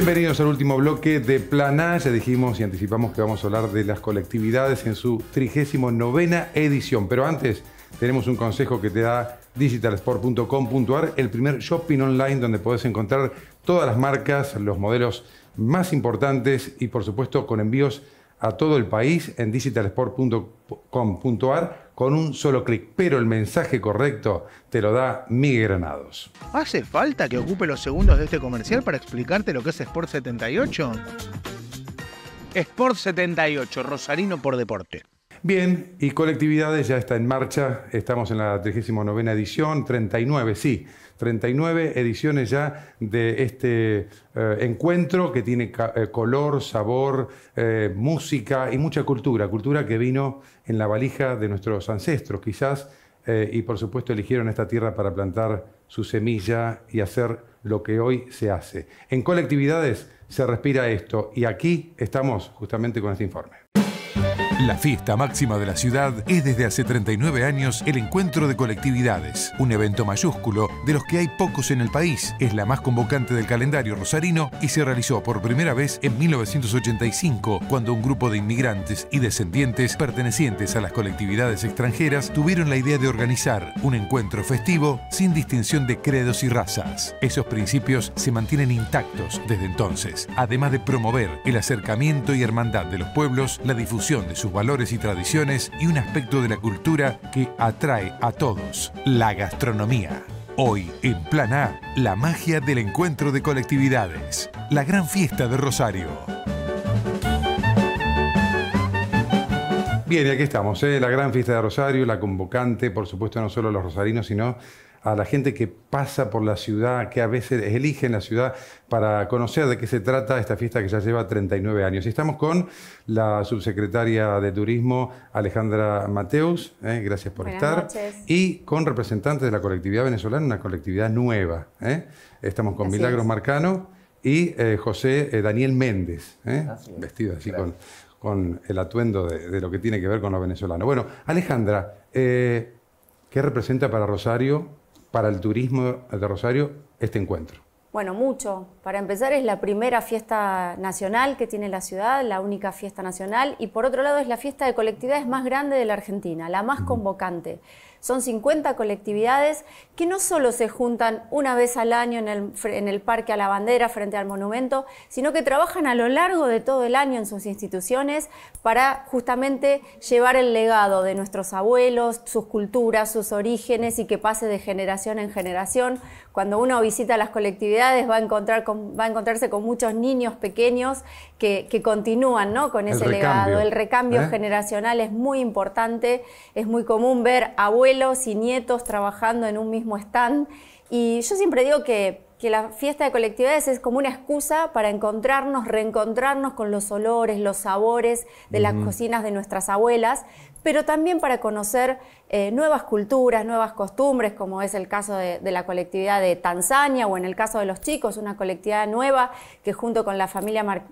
Bienvenidos al último bloque de A, Ya dijimos y anticipamos que vamos a hablar de las colectividades en su 39 edición. Pero antes, tenemos un consejo que te da digitalsport.com.ar, el primer shopping online donde podés encontrar todas las marcas, los modelos más importantes y, por supuesto, con envíos a todo el país en digitalsport.com.ar con un solo clic, pero el mensaje correcto te lo da Miguel Granados. ¿Hace falta que ocupe los segundos de este comercial para explicarte lo que es Sport 78? Sport 78, Rosarino por Deporte. Bien, y Colectividades ya está en marcha, estamos en la 39 edición, 39, sí, 39 ediciones ya de este eh, encuentro que tiene eh, color, sabor, eh, música y mucha cultura, cultura que vino en la valija de nuestros ancestros quizás, y por supuesto eligieron esta tierra para plantar su semilla y hacer lo que hoy se hace. En Colectividades se respira esto y aquí estamos justamente con este informe. La fiesta máxima de la ciudad es desde hace 39 años el encuentro de colectividades, un evento mayúsculo de los que hay pocos en el país. Es la más convocante del calendario rosarino y se realizó por primera vez en 1985, cuando un grupo de inmigrantes y descendientes pertenecientes a las colectividades extranjeras tuvieron la idea de organizar un encuentro festivo sin distinción de credos y razas. Esos principios se mantienen intactos desde entonces, además de promover el acercamiento y hermandad de los pueblos, la difusión de sus valores y tradiciones y un aspecto de la cultura que atrae a todos, la gastronomía. Hoy, en Plan la magia del encuentro de colectividades, la gran fiesta de Rosario. Bien, y aquí estamos, ¿eh? la gran fiesta de Rosario, la convocante, por supuesto, no solo los rosarinos, sino a la gente que pasa por la ciudad, que a veces eligen la ciudad para conocer de qué se trata esta fiesta que ya lleva 39 años. Y estamos con la subsecretaria de Turismo, Alejandra Mateus, ¿eh? gracias por estar, y con representantes de la colectividad venezolana, una colectividad nueva. ¿eh? Estamos con Milagros Marcano y eh, José Daniel Méndez, vestido así con, el atuendo de, de, lo que tiene que ver con los venezolanos. Bueno, Alejandra, ¿qué representa para Rosario para el turismo de Rosario este encuentro? Bueno, mucho. Para empezar, es la primera fiesta nacional que tiene la ciudad, la única fiesta nacional, y por otro lado es la fiesta de colectividades más grande de la Argentina, la más convocante. Son 50 colectividades que no solo se juntan una vez al año en el, Parque a la Bandera frente al monumento, sino que trabajan a lo largo de todo el año en sus instituciones para justamente llevar el legado de nuestros abuelos, sus culturas, sus orígenes y que pase de generación en generación. Cuando uno visita las colectividades va a, encontrar va a encontrarse con muchos niños pequeños que, continúan ¿no? con ese legado. El recambio ¿Eh? generacional es muy importante, es muy común ver abuelos y nietos trabajando en un mismo stand. Y yo siempre digo que, que la fiesta de colectividades es como una excusa para encontrarnos, reencontrarnos con los olores, los sabores de las cocinas de nuestras abuelas, pero también para conocer eh, nuevas culturas, nuevas costumbres, como es el caso de, la colectividad de Tanzania o en el caso de los chicos, una colectividad nueva que junto con la familia mar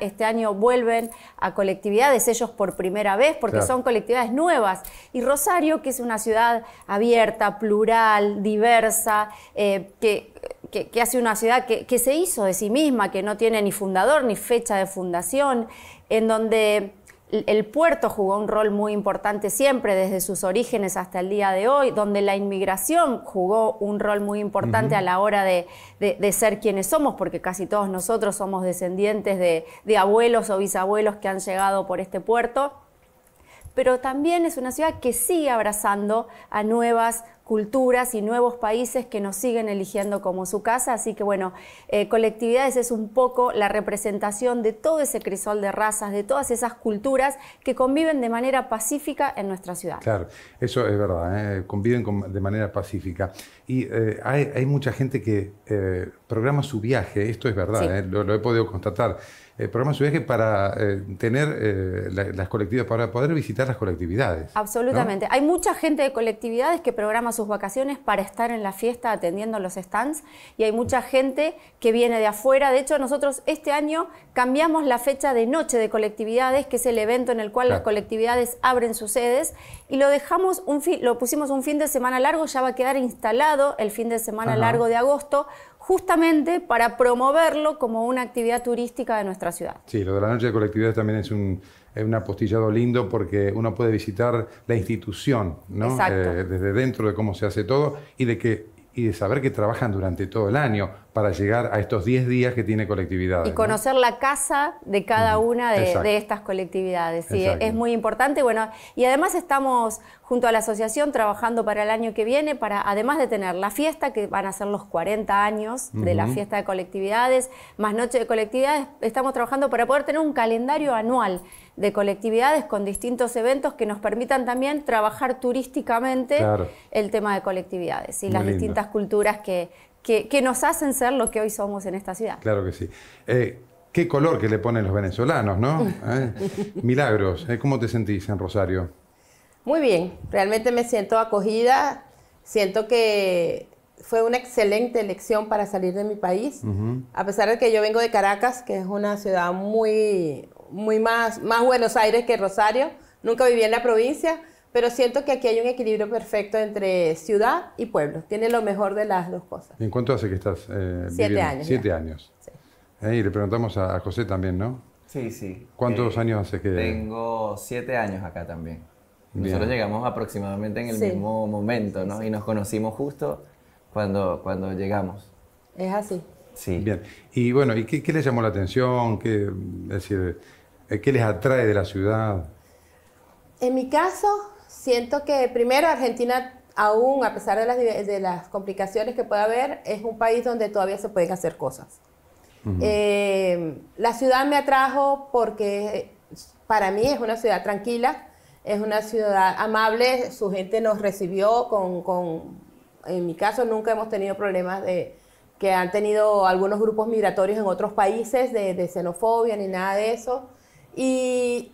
este año vuelven a colectividades ellos por primera vez, porque son colectividades nuevas. Y Rosario, que es una ciudad abierta, plural, diversa, eh, que, hace una ciudad que se hizo de sí misma, que no tiene ni fundador ni fecha de fundación, en donde el puerto jugó un rol muy importante siempre desde sus orígenes hasta el día de hoy, donde la inmigración jugó un rol muy importante a la hora de, ser quienes somos, porque casi todos nosotros somos descendientes de abuelos o bisabuelos que han llegado por este puerto pero también es una ciudad que sigue abrazando a nuevas culturas y nuevos países que nos siguen eligiendo como su casa. Así que bueno, eh, colectividades es un poco la representación de todo ese crisol de razas, de todas esas culturas que conviven de manera pacífica en nuestra ciudad. Claro, eso es verdad, ¿eh? conviven de manera pacífica. Y eh, hay, mucha gente que programa su viaje, esto es verdad, ¿eh? lo, he podido constatar, eh, programa su viaje para eh, tener las colectividades, para poder visitar las colectividades. Absolutamente. Hay mucha gente de colectividades que programa sus vacaciones para estar en la fiesta atendiendo los stands y hay mucha gente que viene de afuera. De hecho, nosotros este año cambiamos la fecha de noche de colectividades, que es el evento en el cual las colectividades abren sus sedes y lo dejamos un lo pusimos un fin de semana largo, ya va a quedar instalado el fin de semana largo de agosto justamente para promoverlo como una actividad turística de nuestra ciudad. Sí, lo de la noche de colectividades también es un, apostillado lindo porque uno puede visitar la institución, ¿no? Eh, desde dentro de cómo se hace todo y de que y de saber que trabajan durante todo el año para llegar a estos 10 días que tiene colectividad. Y conocer la casa de cada una de, estas colectividades. es muy importante. Bueno, y además estamos junto a la asociación trabajando para el año que viene, para además de tener la fiesta, que van a ser los 40 años de la fiesta de colectividades, más noche de colectividades, estamos trabajando para poder tener un calendario anual de colectividades con distintos eventos que nos permitan también trabajar turísticamente el tema de colectividades y las distintas culturas que, que, nos hacen ser lo que hoy somos en esta ciudad. Claro que sí. Eh, qué color que le ponen los venezolanos, ¿no? Eh, milagros, eh, ¿cómo te sentís en Rosario? Muy bien, realmente me siento acogida, siento que fue una excelente elección para salir de mi país, a pesar de que yo vengo de Caracas, que es una ciudad muy, muy más, más Buenos Aires que Rosario, nunca viví en la provincia, pero siento que aquí hay un equilibrio perfecto entre ciudad y pueblo. Tiene lo mejor de las dos cosas. ¿En cuánto hace que estás eh, Siete años. Siete años. Sí. Eh, y le preguntamos a, José también, ¿no? Sí, sí. ¿Cuántos eh, años hace que...? Tengo siete años acá también. Nosotros llegamos aproximadamente en el mismo momento, ¿no? Y nos conocimos justo cuando, cuando llegamos. Es así. Sí. Bien. Y bueno, ¿y qué, les llamó la atención? ¿Qué, decir, ¿Qué les atrae de la ciudad? En mi caso, siento que primero Argentina aún, a pesar de las, de las complicaciones que pueda haber, es un país donde todavía se pueden hacer cosas. Eh, la ciudad me atrajo porque para mí es una ciudad tranquila, es una ciudad amable, su gente nos recibió con, en mi caso nunca hemos tenido problemas de que han tenido algunos grupos migratorios en otros países de, de xenofobia ni nada de eso. Y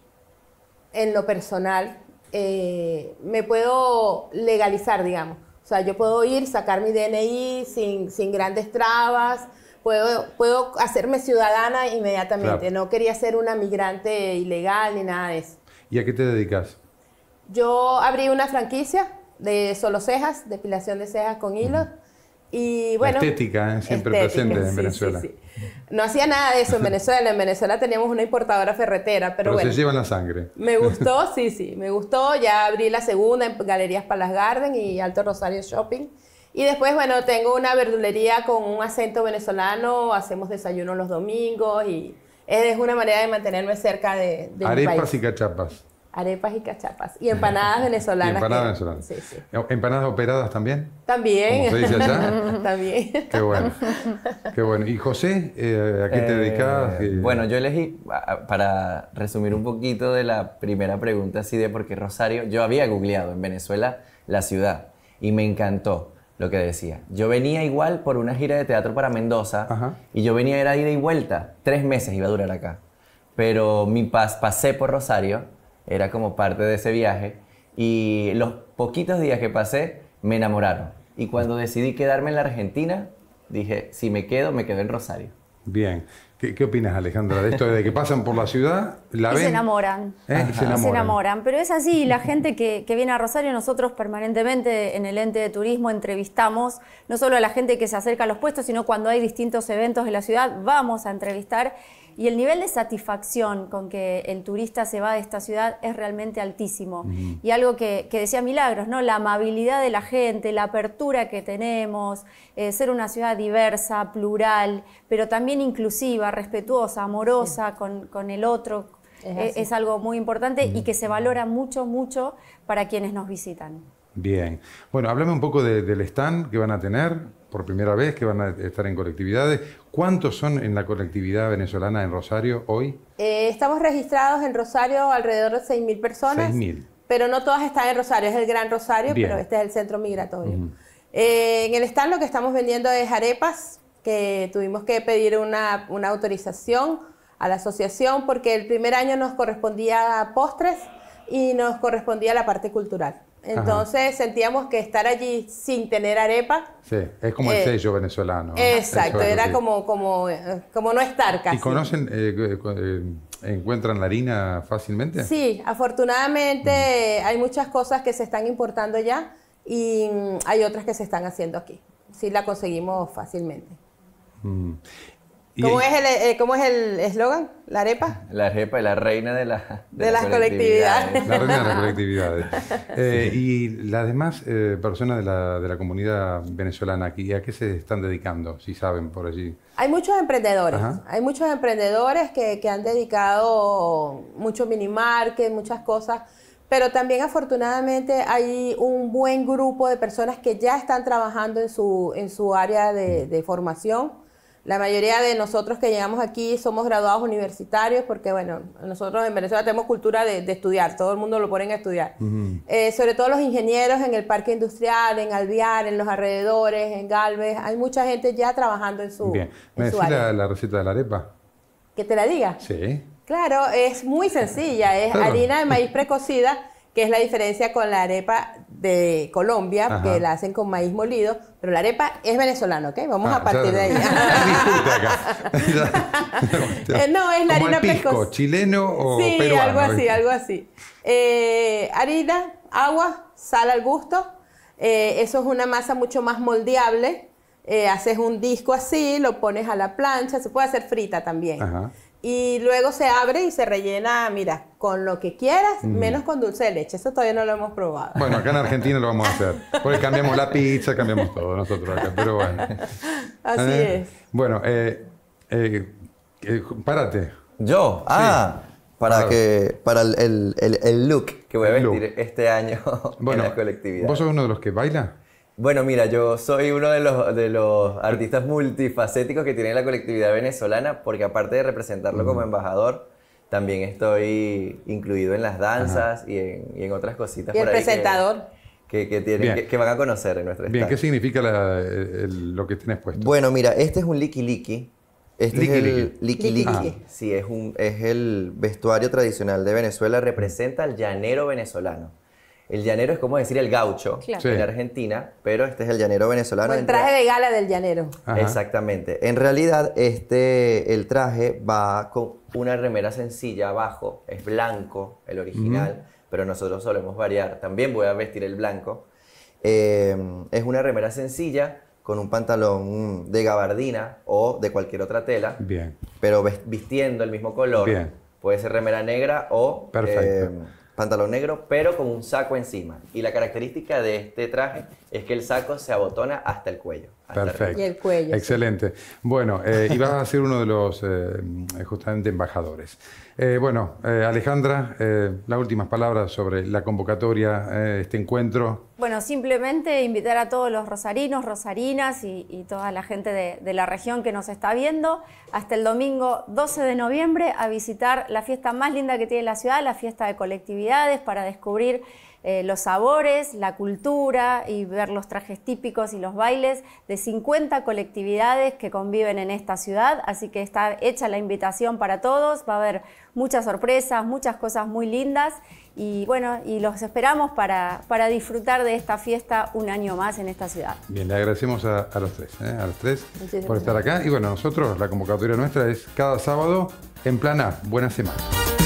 en lo personal, eh, me puedo legalizar, digamos. O sea, yo puedo ir, sacar mi DNI sin, sin grandes trabas, puedo, puedo hacerme ciudadana inmediatamente. No quería ser una migrante ilegal ni nada de eso. ¿Y a qué te dedicas? Yo abrí una franquicia de solo cejas, depilación de cejas con hilos estética, ¿eh? siempre presente en Venezuela. No hacía nada de eso en Venezuela. En Venezuela teníamos una importadora ferretera, pero, bueno. se llevan la sangre. Me gustó, sí, sí, me gustó. Ya abrí la segunda en Galerías Palas Garden y Alto Rosario Shopping. Y después, bueno, tengo una verdulería con un acento venezolano, hacemos desayuno los domingos y es una manera de mantenerme cerca de, de Arepas y cachapas. Arepas y cachapas. Y empanadas venezolanas. empanadas venezolanas. Sí, sí. Eh, ¿Empanadas operadas también? También. se dice allá. también. Qué bueno. Qué bueno. ¿Y José, eh, a qué te eh, dedicabas? bueno, yo elegí, para resumir un poquito de la primera pregunta, así de por qué Rosario. Yo había googleado en Venezuela la ciudad y me encantó lo que decía. Yo venía igual por una gira de teatro para Mendoza y yo venía, era ida y vuelta. Tres meses iba a durar acá. Pero mi pasé por Rosario era como parte de ese viaje. Y los poquitos días que pasé me enamoraron. Y cuando decidí quedarme en la Argentina, dije, si me quedo, me quedo en Rosario. Bien. ¿Qué, opinas, Alejandra, de esto de que pasan por la ciudad, la ven? Se enamoran. ¿Eh? Se enamoran. Pero es así, la gente que, que, viene a Rosario, nosotros permanentemente en el ente de turismo entrevistamos no solo a la gente que se acerca a los puestos, sino cuando hay distintos eventos en la ciudad, vamos a entrevistar. Y el nivel de satisfacción con que el turista se va de esta ciudad es realmente altísimo. Y algo que, decía Milagros, ¿no? La amabilidad de la gente, la apertura que tenemos, eh, ser una ciudad diversa, plural, pero también inclusiva, respetuosa, amorosa con, el otro, eh, es, algo muy importante y que se valora mucho, mucho para quienes nos visitan. Bien. Bueno, háblame un poco del stand que van a tener por primera vez, que van a estar en colectividades. ¿Cuántos son en la colectividad venezolana en Rosario hoy? Eh, estamos registrados en Rosario alrededor de 6.000 personas. 6.000. Pero no todas están en Rosario, es el Gran Rosario, pero este es el centro migratorio. Eh, en el stand lo que estamos vendiendo es arepas, que tuvimos que pedir una, autorización a la asociación porque el primer año nos correspondía postres y nos correspondía la parte cultural. Entonces sentíamos que estar allí sin tener arepa. Sí, es como el eh, sello venezolano. Exacto, era como, como, como no estar casi. ¿Y conocen, eh, eh, encuentran la harina fácilmente? Sí, afortunadamente mm. hay muchas cosas que se están importando ya y mm, hay otras que se están haciendo aquí. Sí, la conseguimos fácilmente. Mm. ¿Cómo, es el, eh, eh, es el eslogan? ¿La arepa? La arepa es la reina de, de, las, colectividades. La reina de las colectividades. Eh, y las demás personas de la, de la comunidad venezolana aquí, ¿a qué se están dedicando, si saben por allí? Hay muchos emprendedores. Hay muchos emprendedores que, que han dedicado mucho minimarket, muchas cosas. Pero también afortunadamente hay un buen grupo de personas que ya están trabajando en su, en su área de, de formación la mayoría de nosotros que llegamos aquí somos graduados universitarios porque, bueno, nosotros en Venezuela tenemos cultura de, estudiar, todo el mundo lo pone a estudiar. Eh, sobre todo los ingenieros en el parque industrial, en Alviar, en los alrededores, en Galvez, hay mucha gente ya trabajando en su... Bien, ¿me decís la, receta de la arepa? ¿Que te la diga? Sí. Claro, es muy sencilla, es harina de maíz precocida que es la diferencia con la arepa de Colombia, que la hacen con maíz molido, pero la arepa es venezolana, ¿ok? Vamos ah, a partir de ahí. Eh, no, es la harina pisco, ¿Chileno o Sí, algo así, algo así. Eh, harina, agua, sal al gusto. Eh, eso es una masa mucho más moldeable. haces un disco así, lo pones a la plancha, se puede hacer frita también. Ajá. Y luego se abre y se rellena, mira, con lo que quieras, menos con dulce de leche. Eso todavía no lo hemos probado. Bueno, acá en Argentina lo vamos a hacer. Porque cambiamos la pizza, cambiamos todo nosotros acá. Pero bueno. Así eh, es. Bueno, eh, eh, eh párate. ¿Yo? Ah. Para, que, para el, look que voy a vestir este año bueno, en la colectividad. ¿Vos sos uno de los que baila? Bueno, mira, yo soy uno de los, artistas multifacéticos que tiene la colectividad venezolana, porque aparte de representarlo como embajador, también estoy incluido en las danzas y en, otras cositas. ¿Y el presentador? Que, que, van a conocer en nuestra Bien, ¿qué significa lo que tienes puesto? Bueno, mira, este es un liki liki. Este es liki ah. Sí, un, es el vestuario tradicional de Venezuela, representa al llanero venezolano. El llanero es como decir el gaucho en Argentina, pero este es el llanero venezolano. el traje de gala del llanero. Exactamente. En realidad, este, el traje va con una remera sencilla abajo, es blanco, el original, pero nosotros solemos variar. También voy a vestir el blanco. Eh, es una remera sencilla con un pantalón de gabardina o de cualquier otra tela, Bien. pero vistiendo el mismo color. Puede ser remera negra o... Perfecto. Eh, pantalón negro, pero con un saco encima. Y la característica de este traje es que el saco se abotona hasta el cuello. Perfecto. Y el cuello. Excelente. Bueno, eh, y vas a ser uno de los eh, justamente embajadores. Eh, bueno, Alejandra, las últimas palabras sobre la convocatoria, este encuentro. Bueno, simplemente invitar a todos los rosarinos, rosarinas y, toda la gente de la región que nos está viendo hasta el domingo 12 de noviembre a visitar la fiesta más linda que tiene la ciudad, la fiesta de colectividades, para descubrir eh, los sabores, la cultura y ver los trajes típicos y los bailes de 50 colectividades que conviven en esta ciudad. Así que está hecha la invitación para todos. Va a haber muchas sorpresas, muchas cosas muy lindas. Y bueno, y los esperamos para, disfrutar de esta fiesta un año más en esta ciudad. Bien, le agradecemos a, los tres, a los tres ¿eh? por estar acá. Y bueno, nosotros, la convocatoria nuestra es cada sábado en plana. Buena semana.